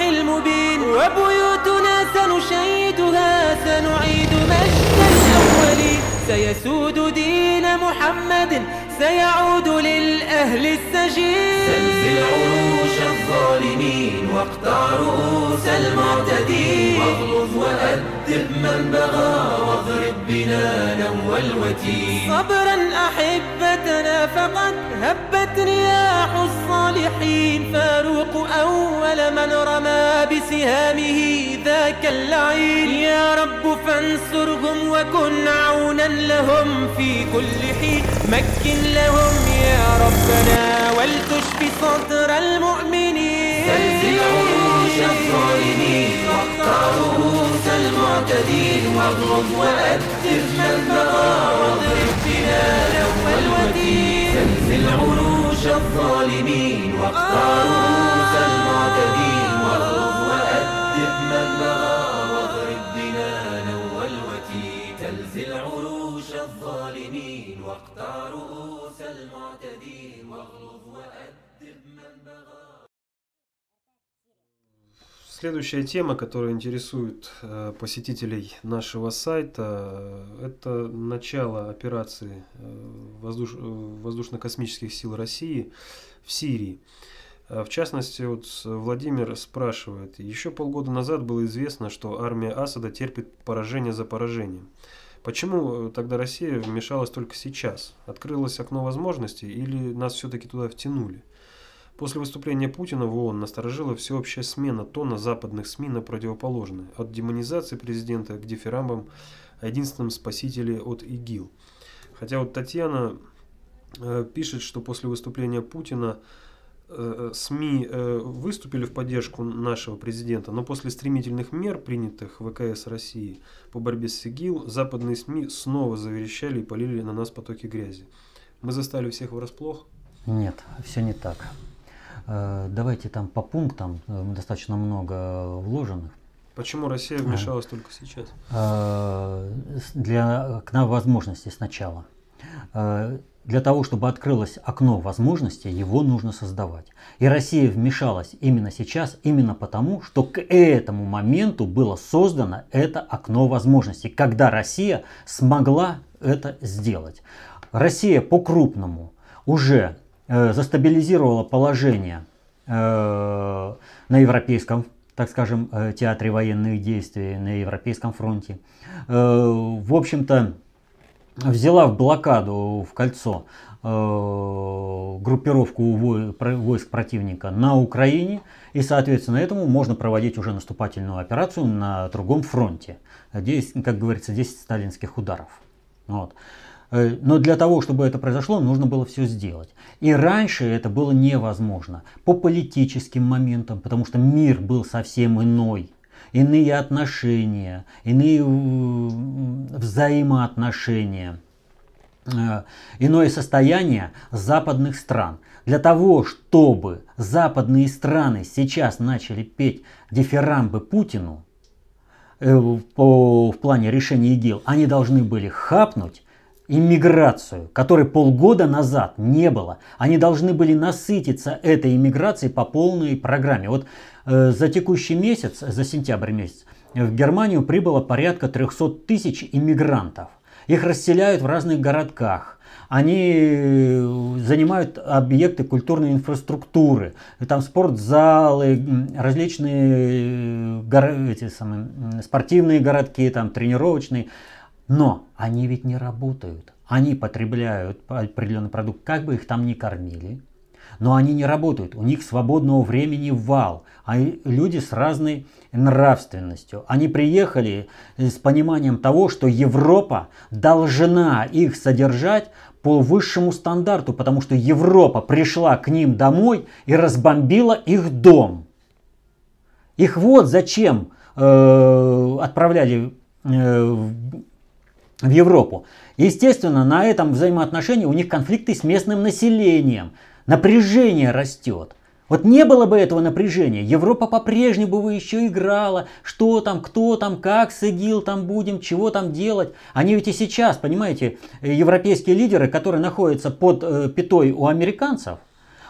الوضوح المبين وبيوتنا سنشيدها سنعيد مجد الأولين سيسود دين محمد سيعود للأهل السجين سلسل عروش الظالمين واقطع رؤوس المعتدين واغلظ وأدب عذب من بغى واضرب بنا نو الوتين صبرا أحبتنا فقد هبت رياح الصالحين فاروق أول من رمى بسهامه ذاك اللعين يا رب فانصرهم وكن عونا لهم في كل حين مكن لهم يا ربنا اضرب وأكثر من واضرب تلالا والوتين زلزل عروش الظالمين واقطع رؤوس المعتدين واضرب وأكثر من بغى واضرب بلالا والوتين زلزل عروش الظالمين واقطع رؤوس المعتدين واغلظ وأدب من بغى Следующая тема, которая интересует э, посетителей нашего сайта, э, это начало операции э, воздуш... воздушно-космических сил России в Сирии. В частности, вот Владимир спрашивает, еще полгода назад было известно, что армия Асада терпит поражение за поражением. Почему тогда Россия вмешалась только сейчас? Открылось окно возможностей или нас все-таки туда втянули? После выступления Путина в ООН насторожила всеобщая смена тона западных СМИ на противоположное, от демонизации президента к дифирамбам о единственном спасителе от ИГИЛ. Хотя вот Татьяна э, пишет, что после выступления Путина э, э СМИ э, выступили в поддержку нашего президента, но после стремительных мер, принятых ВКС России по борьбе с ИГИЛ, западные СМИ снова заверещали и полили на нас потоки грязи. Мы застали всех врасплох? Нет, все не так. Э, давайте там по пунктам, э, достаточно много вложенных. Почему Россия вмешалась только сейчас? Э, для окна возможностей сначала. Для того, чтобы открылось окно возможностей, его нужно создавать. И Россия вмешалась именно сейчас, именно потому, что к этому моменту было создано это окно возможностей, когда Россия смогла это сделать. Россия по-крупному уже Э, застабилизировала положение э, на европейском, так скажем, э, театре военных действий, на европейском фронте. В общем-то, взяла в блокаду, в кольцо группировку войск противника на Украине. И, соответственно, этому можно проводить уже наступательную операцию на другом фронте. Здесь, как говорится, 10 сталинских ударов. Вот. Э, но для того, чтобы это произошло, нужно было все сделать. И раньше это было невозможно по политическим моментам, потому что мир был совсем иной. Иные отношения, иные взаимоотношения, э, иное состояние западных стран. Для того, чтобы западные страны сейчас начали петь дифирамбы Путину, э, в, плане решения ИГИЛ, они должны были хапнуть иммиграцию, которой полгода назад не было. Они должны были насытиться этой иммиграцией по полной программе. Вот э, за текущий месяц, за сентябрь месяц, в Германию прибыло порядка 300 тысяч иммигрантов. Их расселяют в разных городках. Они э, занимают объекты культурной инфраструктуры. Там спортзалы, различные э, горо... эти самые, спортивные городки, там тренировочные. Но они ведь не работают. Они потребляют определенный продукт, как бы их там ни кормили. Но они не работают, у них свободного времени вал. А люди с разной нравственностью. Они приехали с пониманием того, что Европа должна их содержать по высшему стандарту, потому что Европа пришла к ним домой и разбомбила их дом. Их вот зачем э, отправляли э, в Европу. Естественно, на этом взаимоотношении у них конфликты с местным населением. Напряжение растет. Вот не было бы этого напряжения, Европа по-прежнему бы еще играла, что там, кто там, как с ИГИЛ там будем, чего там делать. Они ведь и сейчас, понимаете, э, европейские лидеры, которые находятся под э, пятой у американцев,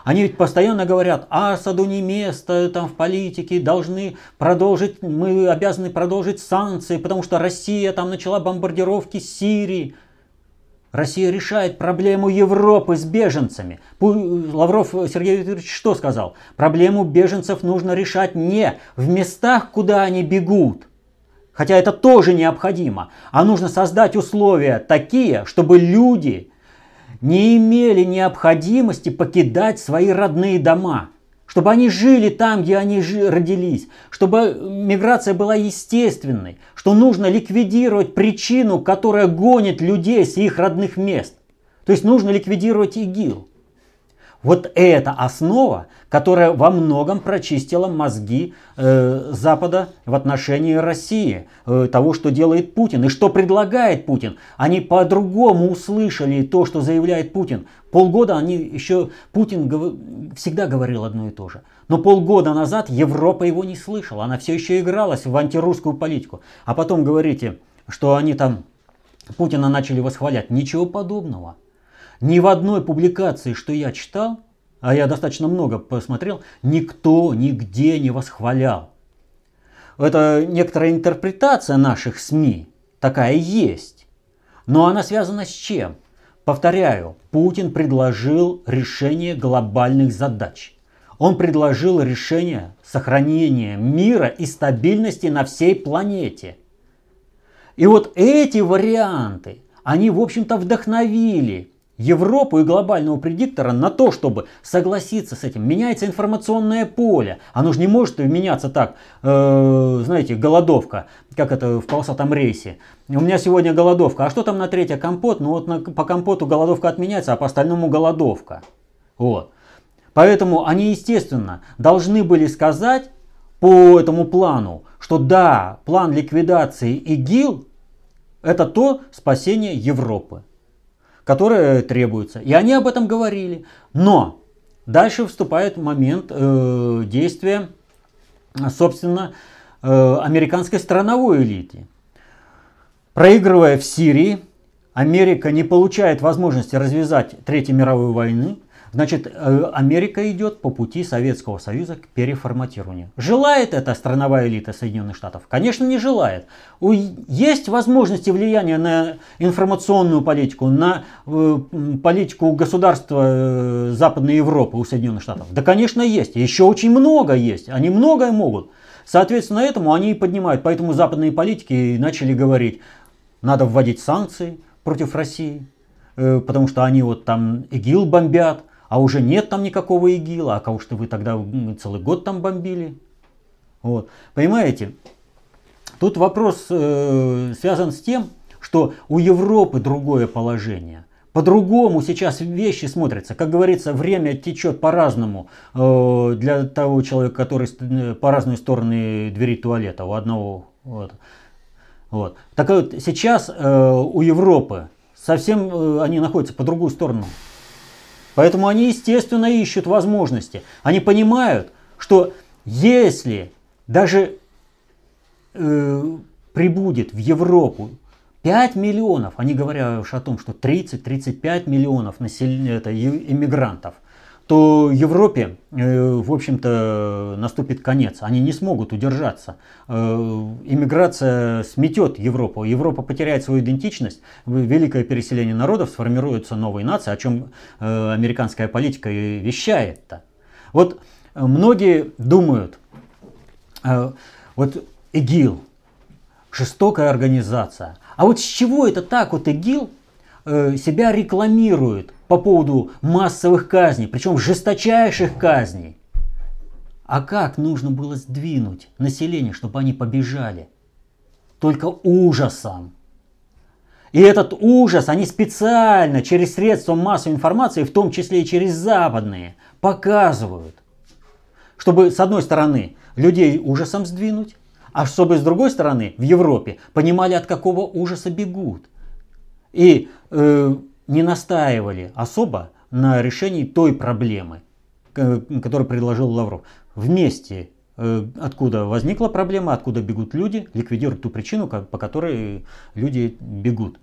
они ведь постоянно говорят, Асаду не место там в политике, должны продолжить, мы обязаны продолжить санкции, потому что Россия там начала бомбардировки Сирии. Россия решает проблему Европы с беженцами. Лавров Сергей Викторович что сказал? Проблему беженцев нужно решать не в местах, куда они бегут, хотя это тоже необходимо, а нужно создать условия такие, чтобы люди не имели необходимости покидать свои родные дома, чтобы они жили там, где они родились, чтобы миграция была естественной, что нужно ликвидировать причину, которая гонит людей с их родных мест. То есть нужно ликвидировать ИГИЛ. Вот эта основа, которая во многом прочистила мозги э, Запада в отношении России, э, того, что делает Путин и что предлагает Путин. Они по-другому услышали то, что заявляет Путин. Полгода они еще, Путин гов... всегда говорил одно и то же. Но полгода назад Европа его не слышала. Она все еще игралась в антирусскую политику. А потом говорите, что они там Путина начали восхвалять. Ничего подобного. Ни в одной публикации, что я читал, а я достаточно много посмотрел, никто нигде не восхвалял. Это некоторая интерпретация наших СМИ, такая есть. Но она связана с чем? Повторяю, Путин предложил решение глобальных задач. Он предложил решение сохранения мира и стабильности на всей планете. И вот эти варианты, они, в общем-то, вдохновили Европу и глобального предиктора на то, чтобы согласиться с этим. Меняется информационное поле. Оно же не может меняться так, э, знаете, голодовка, как это в полосатом рейсе. У меня сегодня голодовка. А что там на третье компот? Ну вот на, по компоту голодовка отменяется, а по остальному голодовка. Вот. Поэтому они, естественно, должны были сказать по этому плану, что да, план ликвидации ИГИЛ это то спасение Европы которые требуются. И они об этом говорили. Но дальше вступает момент э, действия, собственно, э, американской страновой элиты. Проигрывая в Сирии, Америка не получает возможности развязать Третью мировую войну, Значит, э, Америка идет по пути Советского Союза к переформатированию. Желает эта страновая элита Соединенных Штатов? Конечно, не желает. Есть возможности влияния на информационную политику, на э, политику государства э, Западной Европы у Соединенных Штатов? Да, конечно, есть. Еще очень много есть. Они многое могут. Соответственно, этому они и поднимают. Поэтому западные политики начали говорить, надо вводить санкции против России, потому что они вот там ИГИЛ бомбят, а уже нет там никакого ИГИЛа, а кого что вы тогда целый год там бомбили. Вот. Понимаете, тут вопрос э, связан с тем, что у Европы другое положение. По-другому сейчас вещи смотрятся. Как говорится, время течет по-разному э, для того человека, который э, по разные стороны двери туалета. У одного... Вот. Вот. Так вот, сейчас э, у Европы совсем э, они находятся по другую сторону. Поэтому они, естественно, ищут возможности. Они понимают, что если даже э, прибудет в Европу 5 миллионов, они говорят уж о том, что 30-35 миллионов населения это, иммигрантов – то Европе, э, в общем-то, наступит конец. Они не смогут удержаться. Э, иммиграция сметет Европу. Европа потеряет свою идентичность. Великое переселение народов, сформируются новые нации, о чем э, американская политика и вещает-то. Вот многие думают, вот ИГИЛ, жестокая организация. А вот с чего это так вот ИГИЛ себя рекламирует? по поводу массовых казней, причем жесточайших казней. А как нужно было сдвинуть население, чтобы они побежали? Только ужасом. И этот ужас они специально через средства массовой информации, в том числе и через западные, показывают. Чтобы, с одной стороны, людей ужасом сдвинуть, а чтобы, с другой стороны, в Европе понимали, от какого ужаса бегут. И э, не настаивали особо на решении той проблемы, которую предложил Лавров. Вместе э, откуда возникла проблема, откуда бегут люди, ликвидируют ту причину, по которой люди бегут.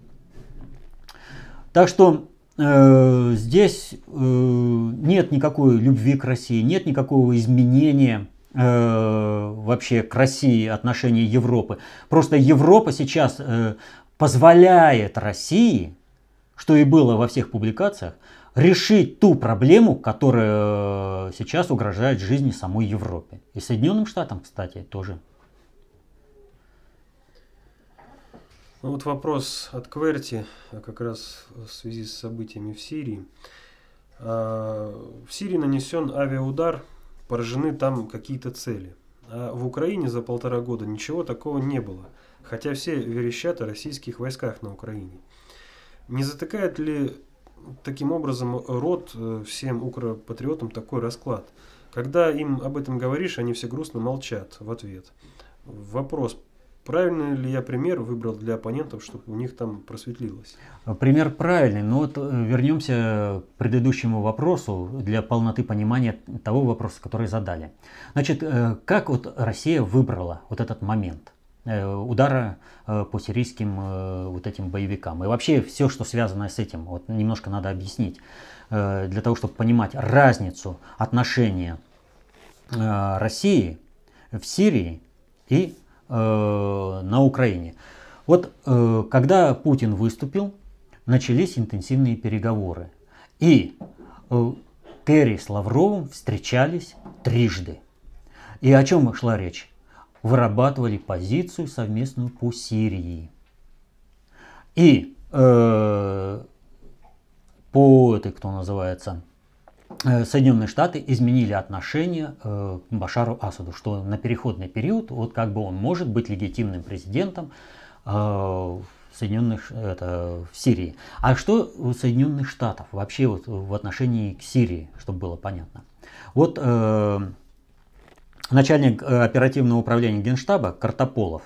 Так что э, здесь э, нет никакой любви к России, нет никакого изменения э, вообще к России отношения Европы. Просто Европа сейчас э, позволяет России что и было во всех публикациях, решить ту проблему, которая э, сейчас угрожает жизни самой Европе. И Соединенным Штатам, кстати, тоже. Ну вот вопрос от Кверти, а как раз в связи с событиями в Сирии. А, в Сирии нанесен авиаудар, поражены там какие-то цели. А в Украине за полтора года ничего такого не было, хотя все верещат о российских войсках на Украине. Не затыкает ли таким образом рот э, всем укропатриотам такой расклад? Когда им об этом говоришь, они все грустно молчат в ответ. Вопрос, правильно ли я пример выбрал для оппонентов, чтобы у них там просветлилось? А, пример правильный, но вот э, вернемся к предыдущему вопросу для полноты понимания того вопроса, который задали. Значит, э, как вот Россия выбрала вот этот момент? Э, удара э, по сирийским э, вот этим боевикам. И вообще все, что связано с этим, вот немножко надо объяснить, для того, чтобы понимать разницу отношения России в Сирии и на Украине. Вот когда Путин выступил, начались интенсивные переговоры. И Терри с Лавровым встречались трижды. И о чем шла речь? вырабатывали позицию совместную по Сирии. И э, по этой, кто называется, э, Соединенные Штаты изменили отношение э, к Башару Асаду, что на переходный период, вот как бы он может быть легитимным президентом э, Соединенных, это, в Сирии. А что у Соединенных Штатов вообще вот в отношении к Сирии, чтобы было понятно? Вот э, начальник э, оперативного управления Генштаба Картополов,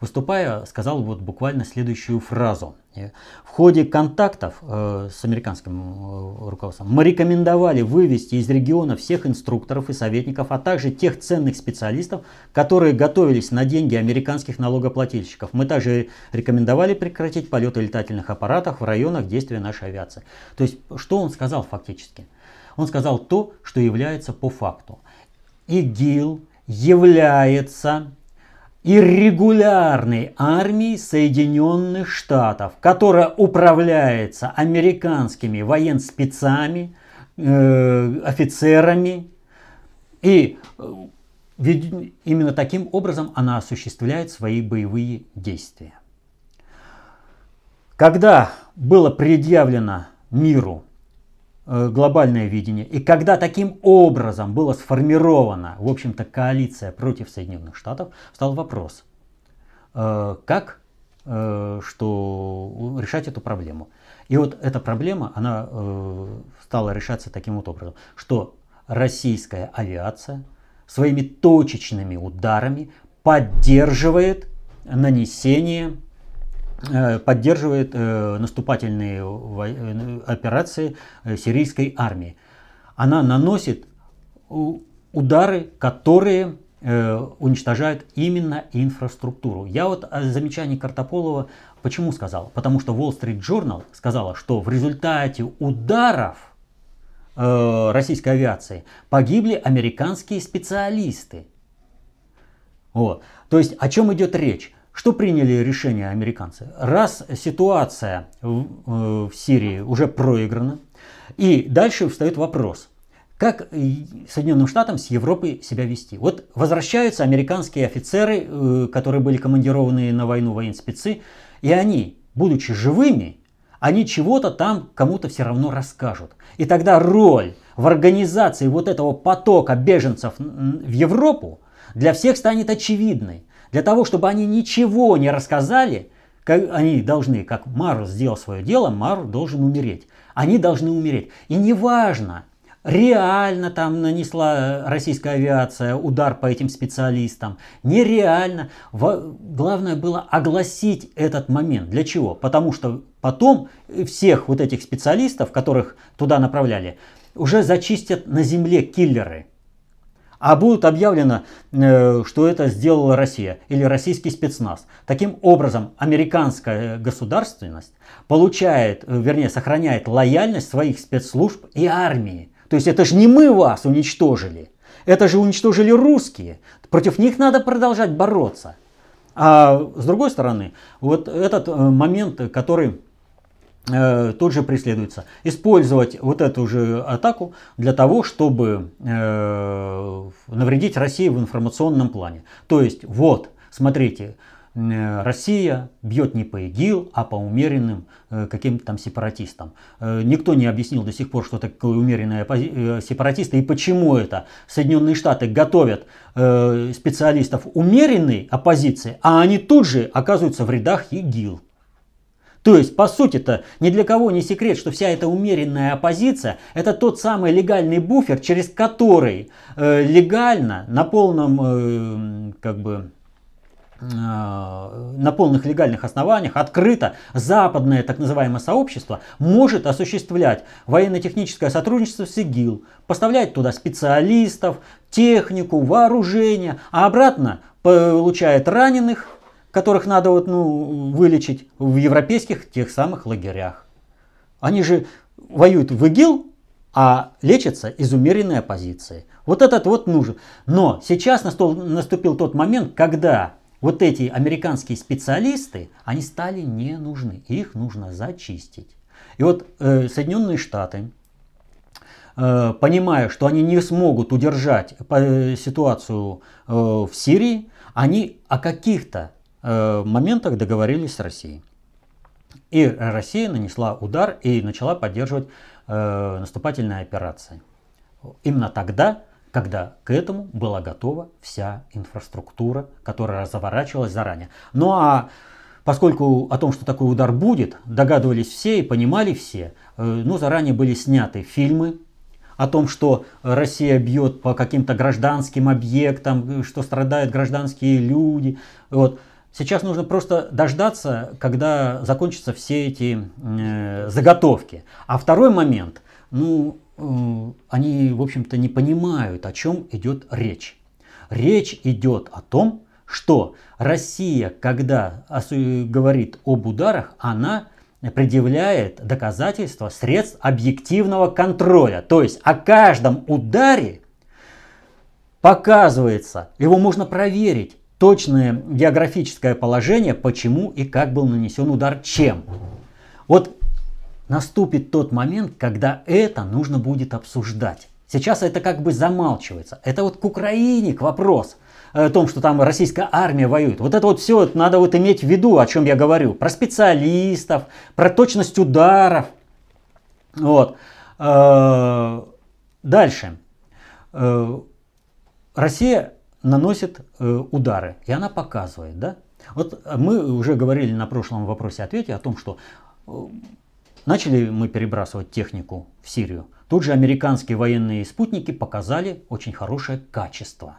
выступая, сказал вот буквально следующую фразу. В ходе контактов э, с американским э, руководством мы рекомендовали вывести из региона всех инструкторов и советников, а также тех ценных специалистов, которые готовились на деньги американских налогоплательщиков. Мы также рекомендовали прекратить полеты летательных аппаратов в районах действия нашей авиации. То есть, что он сказал фактически? Он сказал то, что является по факту. ИГИЛ является иррегулярной армией Соединенных Штатов, которая управляется американскими военспецами, э, офицерами. И э, именно таким образом она осуществляет свои боевые действия. Когда было предъявлено миру Э, глобальное видение. И когда таким образом была сформирована, в общем-то, коалиция против Соединенных Штатов, стал вопрос, э, как э, что, решать эту проблему. И вот эта проблема, она стала решаться таким вот образом, что российская авиация своими точечными ударами поддерживает нанесение Э, поддерживает э, наступательные э, операции сирийской армии. Она наносит удары, которые уничтожают именно инфраструктуру. Я вот о замечании Картополова почему сказал? Потому что Wall Street Journal сказала, что в результате ударов российской авиации погибли американские специалисты. Вот. То есть о чем идет речь? Что приняли решение американцы? Раз ситуация в, э, в Сирии уже проиграна, и дальше встает вопрос, как э, Соединенным Штатам с Европой себя вести. Вот возвращаются американские офицеры, э, которые были командированы на войну военспецы, и они, будучи живыми, они чего-то там кому-то все равно расскажут. И тогда роль в организации вот этого потока беженцев в Европу для всех станет очевидной. Для того, чтобы они ничего не рассказали, как они должны, как Мару сделал свое дело, Мару должен умереть. Они должны умереть. И неважно, реально там нанесла российская авиация удар по этим специалистам, нереально. Главное было огласить этот момент. Для чего? Потому что потом всех вот этих специалистов, которых туда направляли, уже зачистят на земле киллеры – а будет объявлено, э, что это сделала Россия или российский спецназ. Таким образом, американская государственность получает, э, вернее, сохраняет лояльность своих спецслужб и армии. То есть это же не мы вас уничтожили, это же уничтожили русские. Против них надо продолжать бороться. А с другой стороны, вот этот э, момент, который Э, тут же преследуется. Использовать вот эту же атаку для того, чтобы э, навредить России в информационном плане. То есть, вот, смотрите, э, Россия бьет не по ИГИЛ, а по умеренным каким-то там сепаратистам. Никто не объяснил до сих пор, что такое умеренные сепаратисты и почему это. Соединенные Штаты готовят специалистов умеренной оппозиции, а они тут же оказываются в рядах ИГИЛ. То есть, по сути-то, ни для кого не секрет, что вся эта умеренная оппозиция – это тот самый легальный буфер, через который э, легально, на полном, э, как бы, э, на полных легальных основаниях, открыто, западное так называемое сообщество может осуществлять военно-техническое сотрудничество с ИГИЛ, поставлять туда специалистов, технику, вооружение, а обратно получает раненых, которых надо вот, ну, вылечить в европейских тех самых лагерях. Они же воюют в ИГИЛ, а лечатся из умеренной оппозиции. Вот этот вот нужен. Но сейчас наступил тот момент, когда вот эти американские специалисты, они стали не нужны. Их нужно зачистить. И вот э, Соединенные Штаты, э, понимая, что они не смогут удержать э, ситуацию э, в Сирии, они о каких-то Э, моментах договорились с Россией. И Россия нанесла удар и начала поддерживать э, наступательные операции. Именно тогда, когда к этому была готова вся инфраструктура, которая разворачивалась заранее. Ну а поскольку о том, что такой удар будет, догадывались все и понимали все, э, ну заранее были сняты фильмы о том, что Россия бьет по каким-то гражданским объектам, э, что страдают гражданские люди. Вот. Сейчас нужно просто дождаться, когда закончатся все эти э, заготовки. А второй момент, ну, э, они, в общем-то, не понимают, о чем идет речь. Речь идет о том, что Россия, когда говорит об ударах, она предъявляет доказательства средств объективного контроля. То есть о каждом ударе показывается, его можно проверить, точное географическое положение, почему и как был нанесен удар чем. Вот наступит тот момент, когда это нужно будет обсуждать. Сейчас это как бы замалчивается. Это вот к Украине к вопрос э, о том, что там российская армия воюет. Вот это вот все надо вот иметь в виду, о чем я говорю. Про специалистов, про точность ударов. Вот. Э, дальше. Э, Россия наносит э, удары, и она показывает, да? Вот мы уже говорили на прошлом вопросе-ответе о том, что э, начали мы перебрасывать технику в Сирию. Тут же американские военные спутники показали очень хорошее качество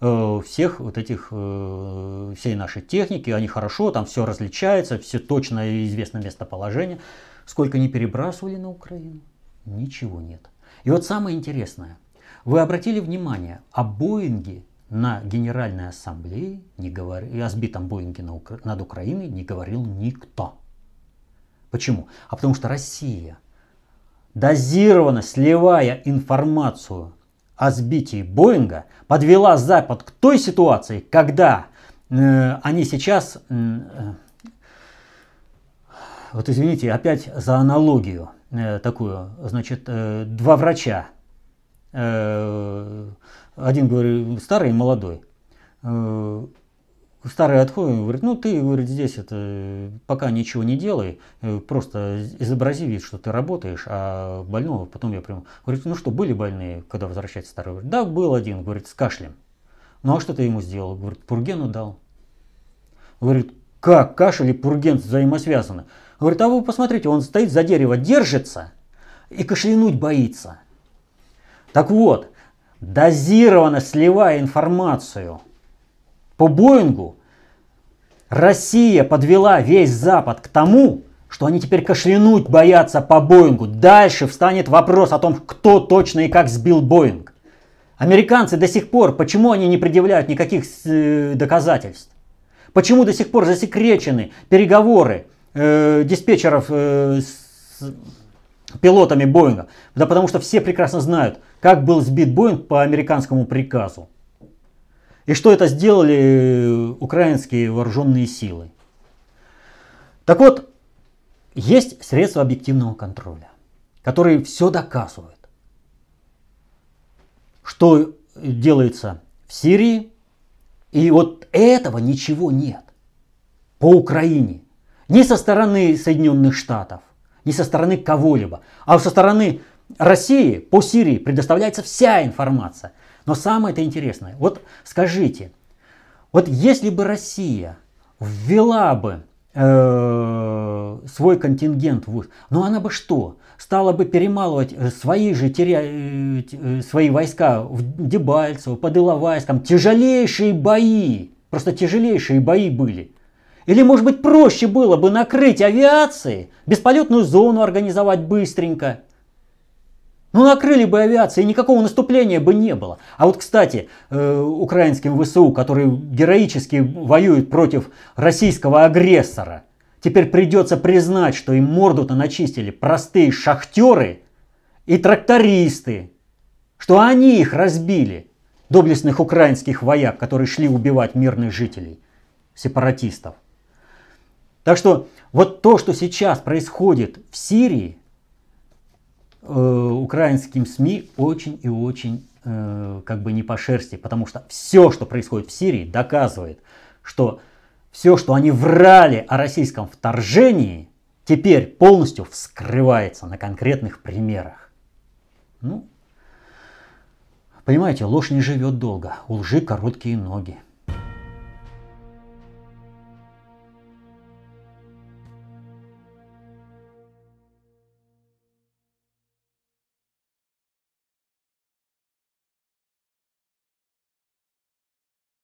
э, всех вот этих, всей нашей техники. Они хорошо, там все различается, все точно известно местоположение. Сколько не перебрасывали на Украину, ничего нет. И вот самое интересное. Вы обратили внимание, а Боинги на Генеральной Ассамблее не говор... и о сбитом Боинге на Укра... над Украиной не говорил никто. Почему? А потому что Россия, дозированно сливая информацию о сбитии Боинга, подвела Запад к той ситуации, когда э, они сейчас... Э, вот извините, опять за аналогию э, такую. Значит, э, два врача. Э, один, говорит старый и молодой. Э, старый отходит, говорит, ну ты, говорит, здесь это пока ничего не делай, э, просто изобрази вид, что ты работаешь, а больного потом я прям... Говорит, ну что, были больные, когда возвращается старый? Говорит, да, был один, говорит, с кашлем. Ну а что ты ему сделал? Говорит, пургену дал. Говорит, как кашель и пурген взаимосвязаны? Говорит, а вы посмотрите, он стоит за дерево, держится и кашлянуть боится. Так вот, дозированно сливая информацию по Боингу, Россия подвела весь Запад к тому, что они теперь кашлянуть боятся по Боингу. Дальше встанет вопрос о том, кто точно и как сбил Боинг. Американцы до сих пор, почему они не предъявляют никаких э, доказательств? Почему до сих пор засекречены переговоры э, диспетчеров э, с пилотами Боинга. Да потому что все прекрасно знают, как был сбит Боинг по американскому приказу. И что это сделали э, украинские вооруженные силы. Так вот, есть средства объективного контроля, которые все доказывают. Что делается в Сирии, и вот этого ничего нет по Украине. Ни со стороны Соединенных Штатов, не со стороны кого-либо, а со стороны России по Сирии предоставляется вся информация. Но самое это интересное, вот скажите, вот если бы Россия ввела бы э, свой контингент в ВУЗ, но ну она бы что? Стала бы перемалывать э, свои же теря... Э, э, свои войска в Дебальцево, под Иловайском. Тяжелейшие бои, просто тяжелейшие бои были. Или, может быть, проще было бы накрыть авиации бесполетную зону организовать быстренько. Ну, накрыли бы авиации, никакого наступления бы не было. А вот, кстати, э, украинским ВСУ, которые героически воюют против российского агрессора, теперь придется признать, что им морду-то начистили простые шахтеры и трактористы, что они их разбили, доблестных украинских вояк, которые шли убивать мирных жителей, сепаратистов. Так что вот то, что сейчас происходит в Сирии, э, украинским СМИ очень и очень э, как бы не по шерсти, потому что все, что происходит в Сирии, доказывает, что все, что они врали о российском вторжении, теперь полностью вскрывается на конкретных примерах. Ну, понимаете, ложь не живет долго, у лжи короткие ноги.